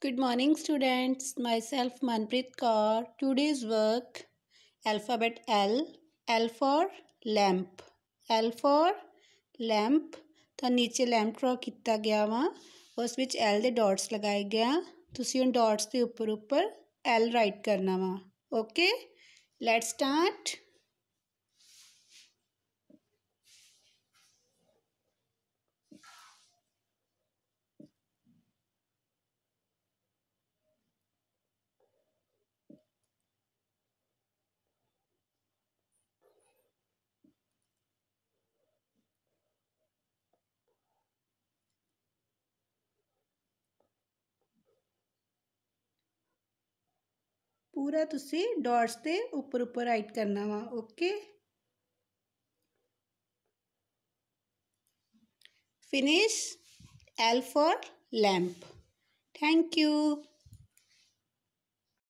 Good morning students, myself Manpreet Kaur. Today's work alphabet L, L for lamp, L for lamp. ਤਾਂ ਨੀਚੇ lamp ਡਰਾ ਕੀਤਾ ਗਿਆ ਵਾ ਉਸ ਵਿੱਚ L ਦੇ ਡਾਟਸ ਲਗਾਏ ਗਿਆ ਤੁਸੀਂ ਉਹਨਾਂ ਡਾਟਸ ਦੇ ਉੱਪਰ ਉੱਪਰ L ਰਾਈਟ ਕਰਨਾ ਵਾ ਓਕੇ ਲੈਟਸ ਸਟਾਰਟ पूरा तुम डॉट्स के उपर उपर राइट करना वा okay finish L for lamp thank you